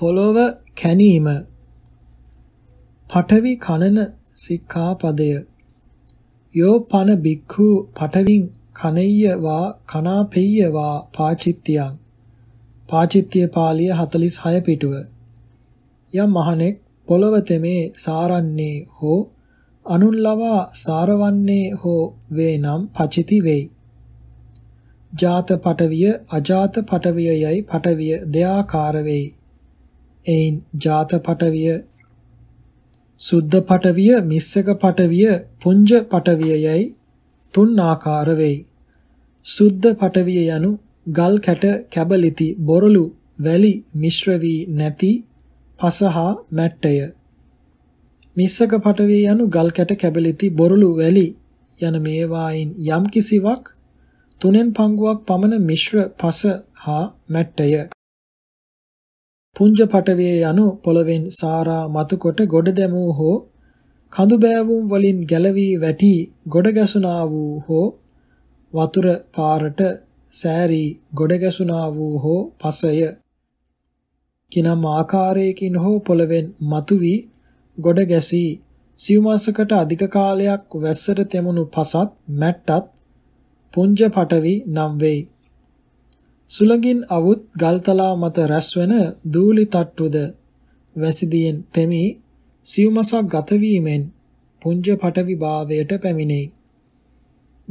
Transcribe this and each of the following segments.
පොළොව කැණීම පඨවි කනන සික්ඛාපදය යෝ පන බික්ඛු පඨවින් කනෙය්‍ය වා කනාපෙය්‍ය වා පාචිත්‍යං පාචිත්‍ය පාළිය 46 පිටුව යම් මහණෙක් පොළව තෙමේ සාරන්නේ හෝ අනුන් ලවා සාරවන්නේ හෝ වේනම් පචිති වේයි ජාත පටවිය අජාත පටවිය යයි පටවිය දෙආකාර වේයි එයින් ජාත පටවිය සුද්ධ පටවිය මිස්සක පටවිය පුඤ්ජ පටවිය යයි තුන් ආකාර වෙයි සුද්ධ පටවිය යනු ගල් කැට කැබලිති බොරළු වැලි මිශ්‍ර වී නැති පසහ මැට්ටය මිස්සක පටවිය යනු ගල් කැට කැබලිති බොරළු වැලි යන මේවායින් යම් කිසිවක් තුනෙන් පංගුවක් පමණ මිශ්‍ර පස හා මැට්ටය පුංජ පටවේ යනු පොළවෙන් සාරා මතුකොට ගොඩ දැමූ හෝ කඳු බෑවුම් වලින් ගැලවී වැටි ගොඩ ගැසුණා වූ හෝ වතුර පාරට සෑරී ගොඩ ගැසුණා වූ හෝ පසය කිනම් ආකාරයකින් හෝ පොළවෙන් මතුවී ගොඩ ගැසී සිව්මාසකට අධික කාලයක් වැස්සට තෙමුණු පසත් මැට්ටත් පුංජ පටවි නම් වෙයි සුළඟින් අවුත් ගල්තලා මත රැස්වෙන දූලි තට්ටුද වැසිදියෙන් තෙමි සියුමසක් ගතවීමෙන් පුංජ පටවි භාවයට පැමිණෙයි.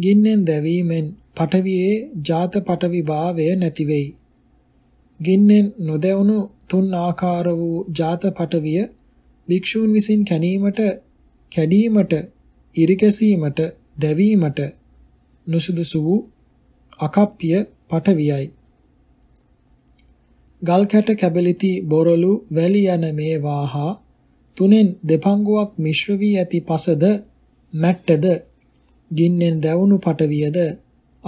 ගින්නෙන් දැවීමෙන් පටවියේ ජාත පටවි භාවය නැති වෙයි. ගින්නෙන් නොදැවුණු තුන් ආකාර වූ ජාත පටවිය භික්ෂූන් විසින් කැණීමට කැඩීමට ඉරිකැසීමට දැවීමට නුසුදුසු වූ අකප්පිය පටවියයි ගල්කැට කැබලිති බොරළු වැලි යන මේවා හා තුනෙන් දෙපංගුවක් මිශ්‍ර වී ඇති පසද මැට්ටද ගින්නෙන් දැවුණු පටවියද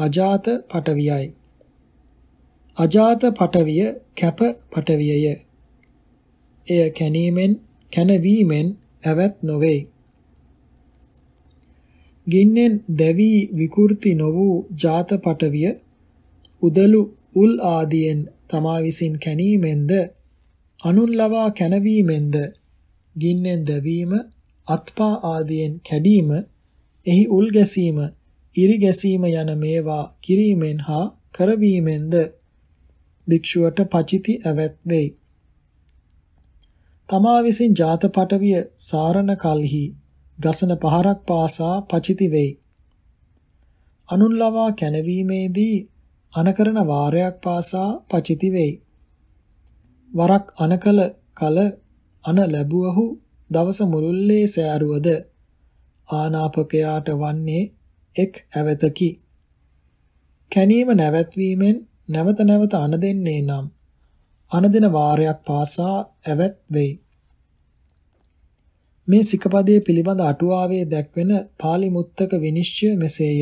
අජාත පටවියයි අජාත පටවිය කැප පටවියය එය කැණීමෙන් කැනවීමෙන් ඇවත් නොවේ ගින්නෙන් දැවි විකෘති නො වූ ජාත පටවිය උදලු උල් ආදියෙන් තමා විසින් කැණීමෙන්ද අනුන් ලවා කැනවීමෙන්ද ගින්නෙන් දැවීම අත්පා ආදියෙන් කැඩීම එහි උල් ගැසීම ඉරි ගැසීම යන මේවා කිරීමෙන් හා කරවීමෙන්ද භික්ෂුවට පචිති ඇවැත් වෙයි. තමා විසින් ජාත පටවිය සාරණ කල්හි ගසන පහරක් පාසා පචිති වෙයි. අනුන් ලවා කැනවීමේදී අනකරන වාරයක් පාසා පචිති වෙයි. වරක් අනකල කල අන ලැබුවහු දවස මුළුල්ලේ සෑරුවද ආනාපකයාට වන්නේ එක් ඇවතකි. කැනීම නැවැත්වීමෙන් නැවත නැවත අනදෙන්නේ නම් අනදෙන වාරයක් පාසා ඇවැත් වෙයි. මේ සිකපදයේ පිළිබඳ අටුවාවේ දැක්වෙන පාලි මුත්තක විනිශ්චය මෙසේය.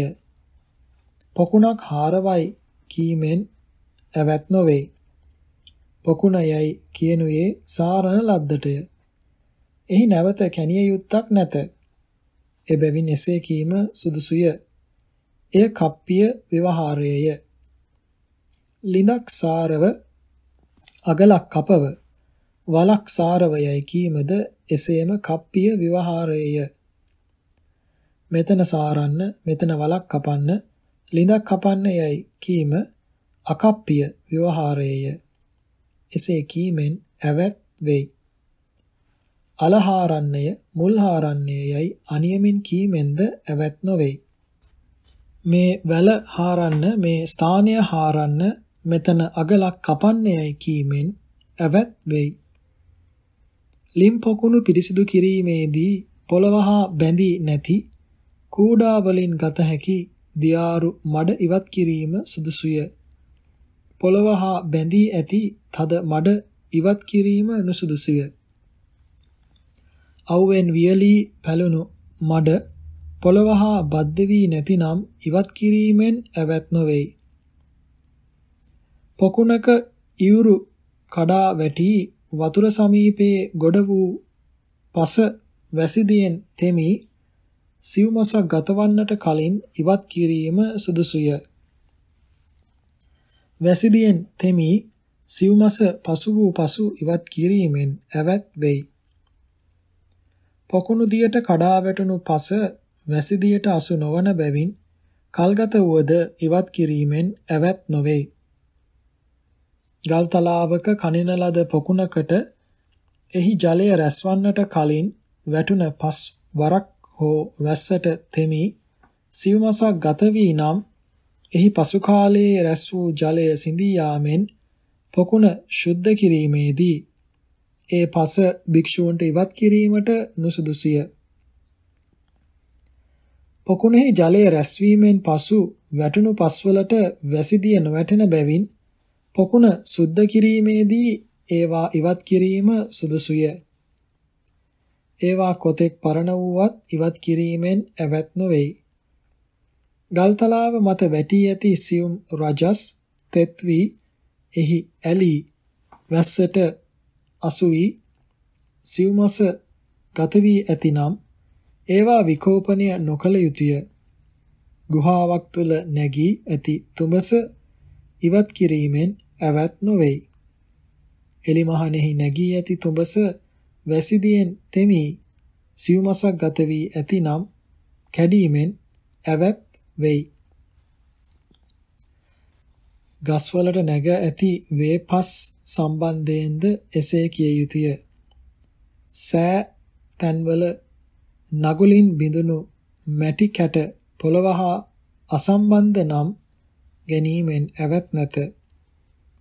පොකුණක් හාරවයි කීමෙන් ඇවැත් නොවේ. පොකුණයයි කියනුයේ සාරණ ලද්දටය. එහි නැවත කැණිය යුත්තක් නැත. එබැවින් එසේ කීම සුදුසුය. එය කප්පිය ව්‍යවහාරයේය. ලිඳක් සාරව අගලක් කපව වලක් සාරවයයි කීමද එසේම කප්පිය ව්‍යවහාරයේය. මෙතන සාරන්න මෙතන වලක් කපන්න ලිඳක් කපන්න යයි කීම අකප්පිය ව්‍යවහාරයේය. එසේ කීමෙන් ඇවැත් වෙයි. අලහාරන්නේය මුල්හාරන්නේ යයි අනියමින් කීමෙන්ද ඇවැත් නොවේයි. මේ වැල හාරන්න මේ ස්ථානය හාරන්න මෙතන අගලක් කපන්නේයි කීමෙන් ඇවැත් වෙයි. ලිම් පොකුණු පිරිසිදු කිරීමේදී පොළවහා බැඳී නැති කූඩා වලින් ගත හැකි දියාරු මඩ ඉවත් කිරීම සුදුසුය. පොළව හා බැඳී ඇති තද මඩ ඉවත් කිරීම නුසුදුසුය. අවුෙන් වියලී පැලුණු මඩ පොළව හා බද්ධ වී නැතිනම් ඉවත් කිරීමෙන් ඇවත් නොවේයි. පොකුණක ඉවුරු කඩා වැටි වතුර සමීපයේ ගොඩ වූ පස වැසිදියෙන් තෙමී සිව් මසක් ගතවන්නට කලින් ඉවත් කිරීම සුදුසුය. වැසිදියෙන් තෙමි සිව් මස පසු වූ පසු ඉවත් කිරීමෙන් ඇවත් වෙයි. පොකුණු දියට කඩා වැටුණු පස වැසිදියට අසු නොවන බැවින් කල්ගත වුවද ඉවත් කිරීමෙන් ඇවත් නොවේ. ගල්තලාවක කනින ලද පොකුණකට එහි ජලය රැස්වන්නට කලින් වැටුණ පස් වරක් හෝ වැස්සට තෙමි සිව්මසක් ගත වී නම් එහි පසු කාලයේ රැස් වූ ජලය සිඳී යාමෙන් පොකුණ සුද්ධ කිරීමේදී ඒ පස භික්ෂූන්ට ඉවත් කිරීමට නුසුදුසිය. පොකුණෙහි ජලය රැස්වීමෙන් පසු වැටුණු පස්වලට වැසිදිය නොවැටෙන බැවින් පොකුණ සුද්ධ කිරීමේදී ඒවා ඉවත් කිරීම සුදුසුය. ඒවා කොතෙක් පරණ වූවත් ඉවත් කිරීමෙන් ඇවැත් නොවේයි. ගල්තලාව මත වැටී ඇති සියුම් රජස් තෙත් වී එහි ඇලී වැස්සට අසු වී සිව්මස ගත වී ඇතිනම් ඒවා විකෝපනය නොකළ යුතුය. ගුහාවක් තුල නැගී ඇති තුඹස ඉවත් කිරීමෙන් ඇවත් නොවේයි. එලිමහනෙහි නැගී ඇති තුඹස වැසිදියෙන් තෙමි සියුමසක් ගත වී ඇතිනම් කැඩීමෙන් ඇවත් වෙයි. ගස්වලට නැග ඇති වේපස් සම්බන්ධයෙන්ද එසේ කිය යුතුය. සෑ තන්වල නගුලින් බිඳුණු මැටි කැට පොළවහා අසම්බන්ධ නම් ගැනීමෙන් ඇවත් නැත.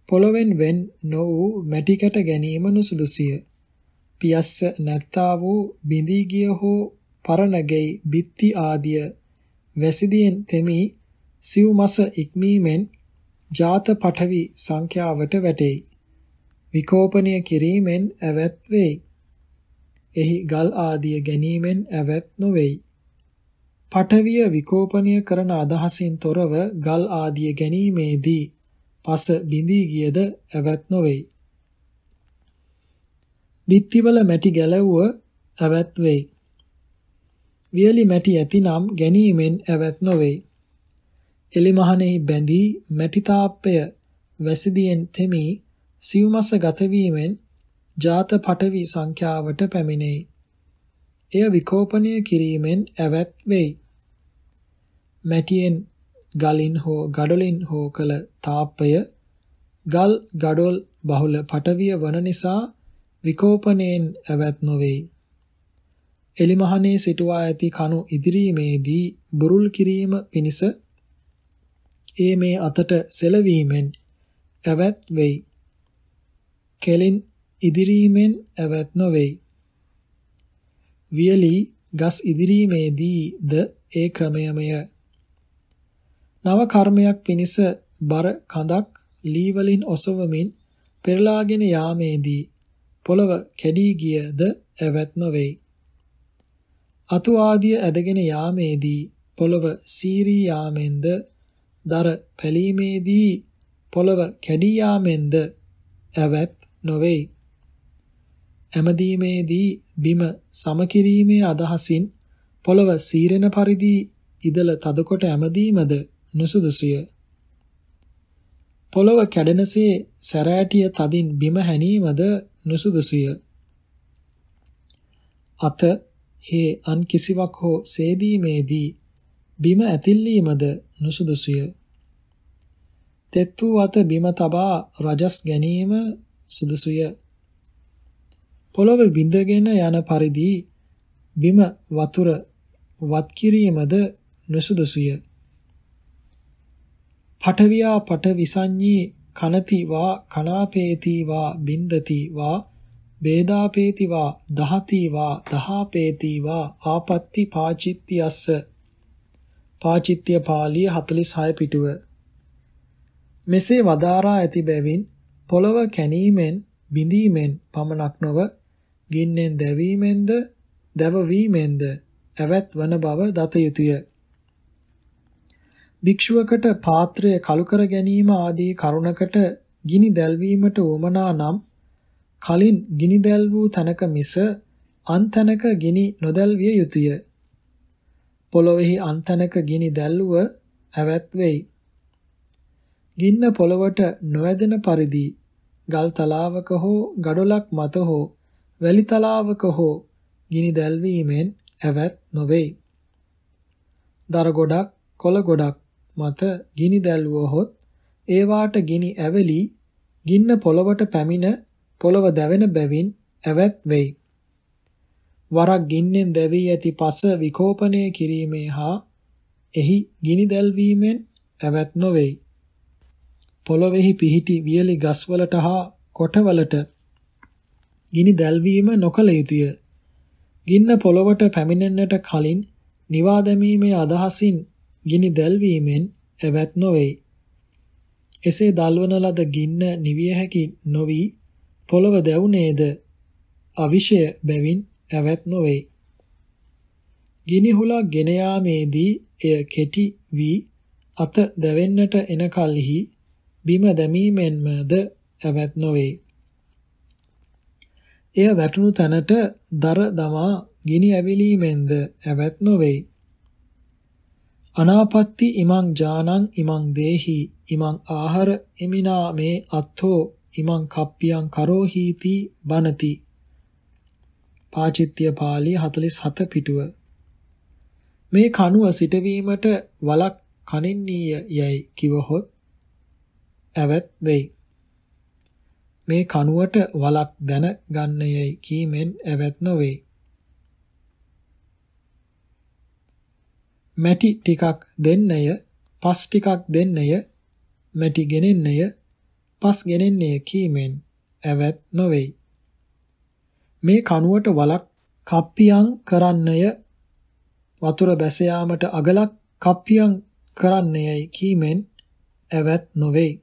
පොළවෙන් වෙන් නො වූ මැටි කැට ගැනීම නුසුදුසුය. පියස්ස නැත්තා වූ බිඳී ගිය හෝ පරණගෙයි බිත්ති ආදිය වැසිදියෙන් තෙමි සිව් මස ඉක්මීමෙන් ජාත පඨවි සංඛ්‍යාවට වැටෙයි විකෝපනීය කිරීමෙන් ඇවැත් වෙයි එහි ගල් ආදිය ගැනීමෙන් ඇවැත් නොවේයි පඨවිය විකෝපනීය කරන අදහසින් තොරව ගල් ආදිය ගැනීමේදී පස බිඳී ගියද ඇවැත් නොවේයි බිත්තිවල මැටි ගැලවුව ඇවත් වෙයි. වියලි මැටි ඇතිනම් ගැනීමෙන් ඇවත් නොවේ. එලිමහනෙහි බැඳී මැටි තාප්පය වැසිදියෙන් තෙමී සිව්මස ගතවීමෙන් ජාත පටවි සංඛ්‍යාවට පැමිණෙයි. එය විකෝපණය කිරීමෙන් ඇවත් වෙයි. මැටියෙන් ගලින් හෝ ගඩොලින් හෝ කළ තාප්පය ගල් ගඩොල් බහුල පටවිය වන නිසා විකෝපණයෙන් ඇවත් නොවේයි. එලිමහනේ සිටුවා ඇති කණු ඉදිරීමේදී බුරුල් කිරීම පිණිස ඒ මේ අතට සෙලවීමෙන් ඇවත් වෙයි. කෙලින් ඉදිරීමෙන් ඇවත් නොවේයි. වියලි ගස් ඉදිරීමේදී ද ඒ ක්‍රමයමය. නව කර්මයක් පිණිස බර කඳක් ලී වලින් ඔසවමින් පෙරලාගෙන යාමේදී පොළව කැඩී ගියද ඇවැත් නොවේ. අතු ආදිය ඇදගෙන යාමේදී පොළව සීරී යාමෙන්ද දර පැලීමේදී පොළව කැඩී යාමෙන්ද ඇවැත් නොවේ. ඇමදීමේදී බිම සම කිරීමේ අදහසින් පොළව සීරෙන පරිදි ඉදල තදකොට ඇමදීමද නුසුදුසුය. පොළව කැඩෙනසේ සැරෑටිය තදින් බිම හැනීමද නුසුදුසුය. අත හේ අන් කිසිවක් හෝ සේදීමේදී බිම ඇතිල්ලීමද නුසුදුසුය. තෙත් වූ අත බිම තබා රජස් ගැනීම සුදුසුය. පොළොව බිඳගෙන යන පරිදි බිම වතුර වත් කිරීමද නුසුදුසුය. පඨවියා පඨ විසඤ්ඤී කනති වා කනාපේති වා බින්දති වා බේදාපේති වා දහති වා දහාපේති වා ආපත්‍ති පාචිත්‍යස්ස පාචිත්‍ය පාළිය 46 පිටුව මෙසේ වදාරා ඇති බැවින් පොළව කැණීමෙන් බිඳීමෙන් පමණක් නොව ගින්නෙන් දැවීමෙන්ද දැවවීමෙන්ද ඇවැත් වන බව දත යුතුය භික්ෂුවකට පාත්‍රය කලු කර ගැනීම ආදී කරුණකට ගිනි දැල්වීමට උවමනා නම් කලින් ගිනි දැල් වූ තනක මිස අන්තනක ගිනි නොදැල්විය යුතුය. පොළොවේහි අන්තනක ගිනි දැල්ව ඇවැත් වෙයි. ගින්න පොළවට නොඇදෙන පරිදි ගල් තලාවක හෝ ගඩොලක් මත හෝ වැලි තලාවක හෝ ගිනි දැල්වීමෙන් ඇවැත් නොවේ. දර ගොඩක් කොළ ගොඩක් මත ගිනි දැල්වුවහොත් ඒවාට ගිනි ඇවලි ගින්න පොළවට පැමිණ පොළව දැවෙන බැවින් ඇවත් වෙයි. වරක් ගින්නෙන් දැවී ඇති පස විකෝපණය කිරීමේ හා එහි ගිනි දැල්වීමෙන් ඇවත් නොවේ. පොළොවේහි පිහිටි වියලි ගස්වලට හා කොටවලට ගිනි දැල්වීම නොකළ යුතුය. ගින්න පොළවට පැමිණෙන්නට කලින් නිවා දැමීමේ අදහසින් ගිනි දැල්වීමෙන් ඇවැත් නොවේයි. එසේ දල්වන ලද ගින්න නිවිය හැකි නොවි පොළව දැවුනේද අවිෂය බැවින් ඇවැත් නොවේයි. ගිනි හුලා ගෙන යාමේදී එය කෙටි වී අත දැවෙන්නට එන කලෙහි බිම දැමීමෙන්මද ඇවැත් නොවේ. එය වැටුණු තැනට දර දමා ගිනි ඇවිලීමෙන්ද ඇවැත් නොවේ. අනාපත්ති ඉමං ජානං ඉමං දේහි ඉමං ආහාර එමිනා මේ අත්ථෝ ඉමං කප්පියං කරෝහීති බනති පාචිත්‍ය පාළි 47 පිටුව මේ කණුව සිටවීමට වලක් කනින්නීය යයි කිවහොත් ඇවත් වෙයි මේ කණුවට වලක් දැන ගන්න යයි කීමෙන් ඇවත් නොවේ මැටි ටිකක් දෙන්නය, පස් ටිකක් දෙන්නය, මැටි ගෙනෙන්නය, පස් ගෙනෙන්නය කීමෙන් ඇවත් නොවේයි. මේ කණුවට වලක් කප්පියම් කරන්නය වතුර බැස යාමට අගලක් කප්පියම් කරන්නේයි කීමෙන් ඇවත් නොවේයි.